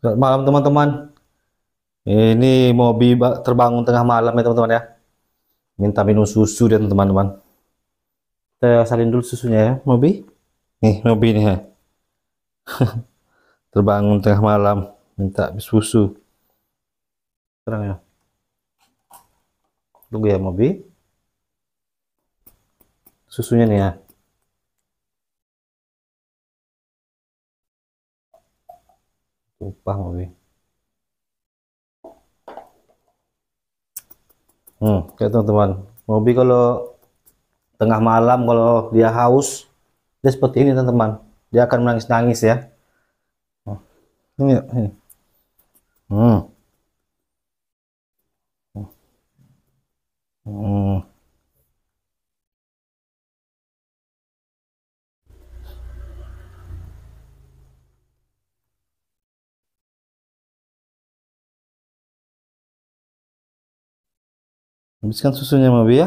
Selamat malam teman-teman. Ini Mobi terbangun tengah malam ya teman-teman ya. Minta minum susu dan teman-teman. Kita salin dulu susunya ya, Mobi. Nih, Mobi nih ya. terbangun tengah malam, minta susu. Terang ya. Tunggu ya, Mobi. Susunya nih ya. upah mobil. hmm kayak teman-teman mobil kalau tengah malam kalau dia haus dia seperti ini teman-teman dia akan menangis-nangis ya oh, ini, ini. hmm hmm, hmm. Habiskan susunya Mabi ya.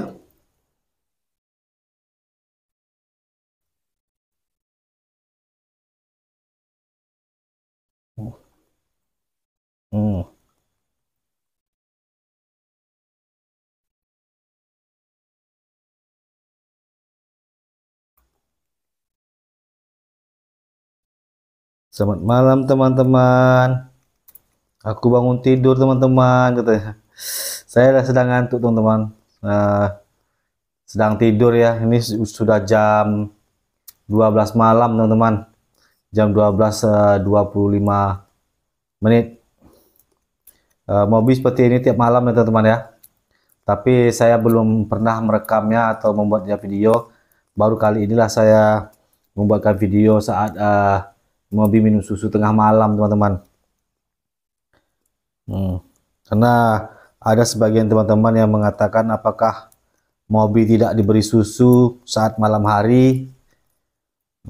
Hmm. Selamat malam teman-teman. Aku bangun tidur teman-teman katanya saya sedang ngantuk teman-teman uh, sedang tidur ya ini sudah jam 12 malam teman-teman jam 12 eh, uh, menit uh, mobil seperti ini tiap malam ya teman-teman ya tapi saya belum pernah merekamnya atau membuatnya video baru kali inilah saya membuatkan video saat uh, mobil minum susu tengah malam teman-teman hmm. karena ada sebagian teman-teman yang mengatakan apakah Mobi tidak diberi susu saat malam hari?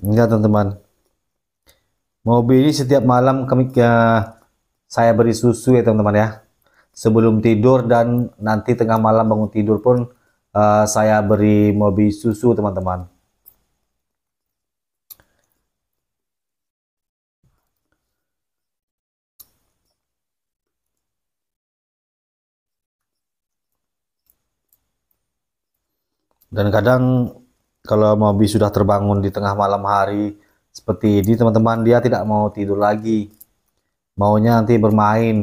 Enggak teman-teman. Mobi ini setiap malam kami ke, saya beri susu ya teman-teman ya. Sebelum tidur dan nanti tengah malam bangun tidur pun uh, saya beri Mobi susu teman-teman. Dan kadang kalau mobi sudah terbangun di tengah malam hari seperti ini teman-teman dia tidak mau tidur lagi. Maunya nanti bermain.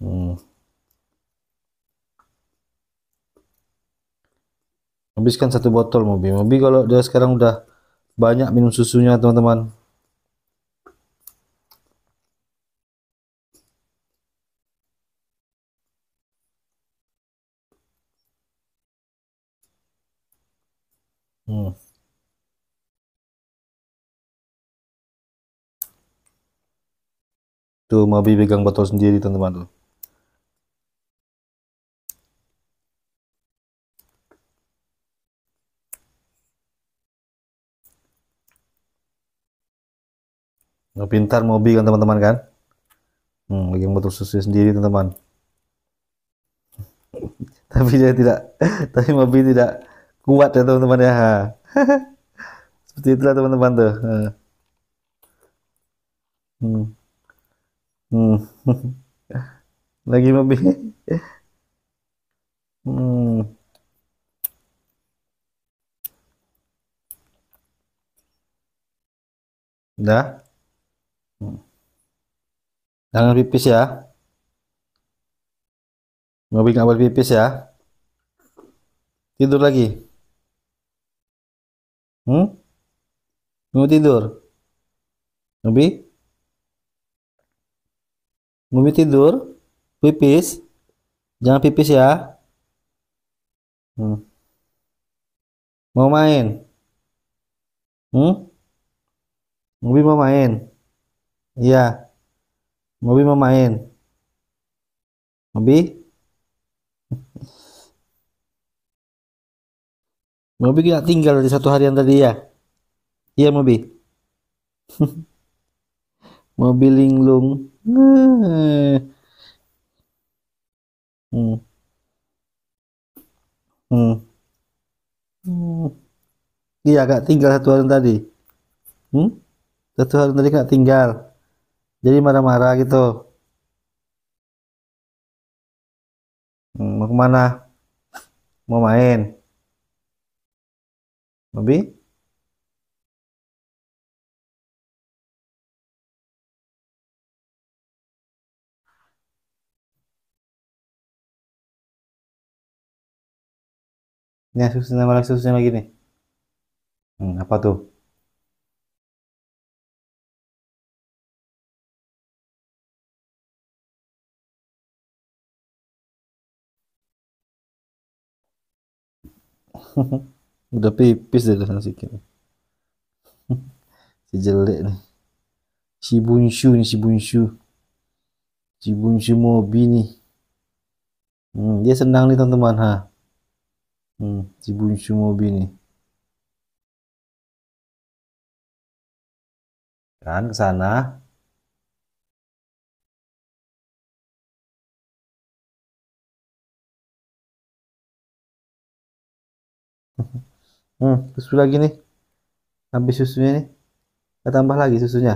Hmm. Habiskan satu botol mobi. Mobi kalau dia sekarang udah banyak minum susunya teman-teman. Hmm. Tuh, Mabi pegang botol sendiri, teman-teman tuh. Nggak pintar Mobi kan teman-teman kan? Hmm, lagi betul susu sendiri teman-teman. tapi dia tidak, tapi Mobi tidak kuat ya teman-teman ya seperti itulah teman-teman tuh hmm. Hmm. lagi mobil hmm. udah hmm. jangan pipis ya mobil nggak boleh pipis ya tidur lagi Hmm? Mau tidur? Nabi? mau tidur? Pipis? Jangan pipis ya. Hmm. Mau main? Hmm? Nabi mau main? Iya. Nabi mau main? Nabi? Mobi kita tinggal dari satu harian tadi ya. Iya Mobi. Mobi linglung. Hmm. Hmm. Hmm. Iya agak tinggal satu harian tadi. Hmm? Satu harian tadi nggak tinggal. Jadi marah-marah gitu. Hmm, mau kemana? Mau main? নবী Ini asus nama asusnya lagi nih. Hmm, apa tuh? udah pipis sana nasi kini si jelek nih si bunshu nih si bunshu si bunshu mobi nih hmm, dia senang nih teman-teman ha hmm, si bunshu mobi nih kan ke sana hmm, susu lagi nih habis susunya nih kita tambah lagi susunya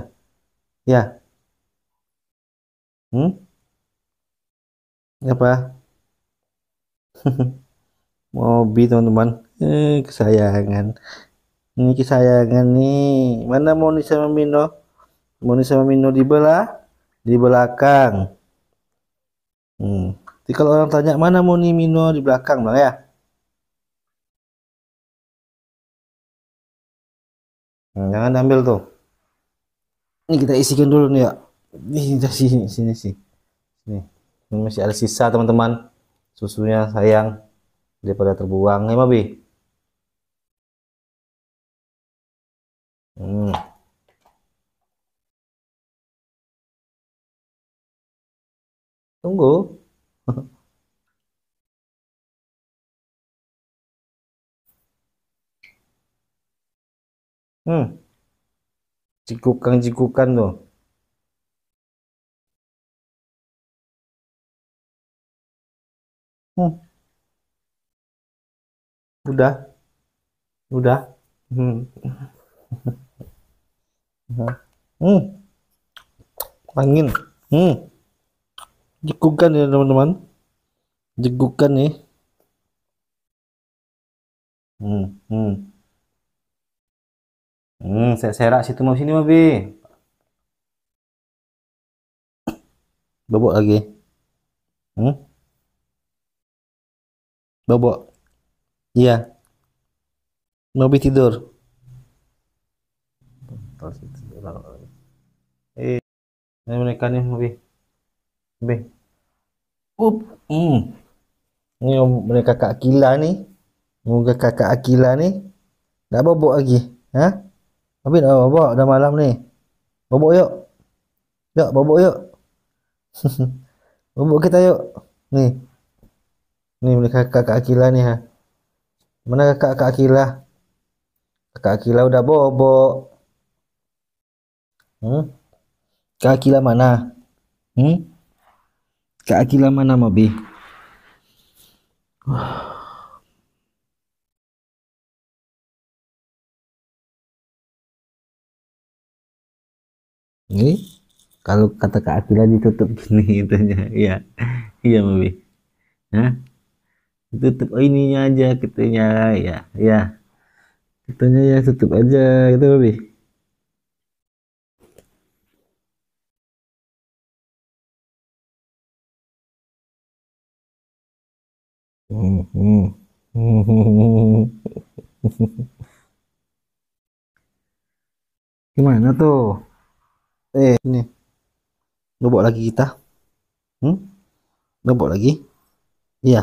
ya hmm apa mobi teman-teman eh, kesayangan ini kesayangan nih mana Moni sama Mino Moni sama Mino dibelah di belakang hmm. jadi kalau orang tanya mana Moni Mino di belakang bang nah, ya hmm, jangan ambil tuh ini kita isikan dulu nih ya ini sini sini sih nih ini masih ada sisa teman-teman susunya sayang daripada terbuang ya Mabi hmm. tunggu Hmm, cikukan cikukan tuh. Hmm, udah, udah. Hmm. hmm. Angin. Hmm. Jegukan ya teman-teman. Jegukan nih. Hmm, hmm. Hmm, saya serak situ mau sini mau Bi. Bobok lagi. Hmm? Bobok. Iya. mau bi tidur. Eh, ini mereka nih, bi, Nobi. Up. Hmm. Ini mereka kakak Akila nih. Moga kakak Akila nih. nggak bobok lagi. Ha? Habis oh, babak dah malam ni. Babak yuk. Yuk babak yuk. babak kita yuk. Ni. Ni boleh kakak Kak Akilah ni ha. Mana kakak Kak Kakak Akilah udah bobok. Hmm? Kak Akilah mana? Hmm? Kak Akilah mana Mobi? Wah. ini kalau kata keadilan ditutup gini itunya ya iya, iya mami nah tutup oh, ininya aja kitunya ya ya kitunya ya tutup aja gitu mami hmm, hmm. gimana tuh eh ini ngebok lagi kita hmm? ngebok lagi iya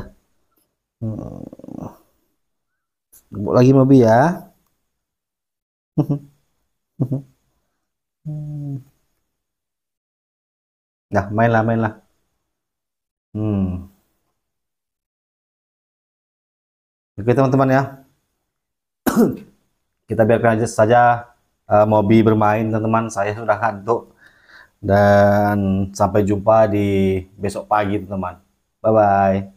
hmm. ngebok lagi mobil ya Dah, mainlah, mainlah. Hmm. Oke, teman-teman ya. Kita biarkan aja saja uh, eh, Mobi bermain teman-teman saya sudah ngantuk dan sampai jumpa di besok pagi teman-teman bye bye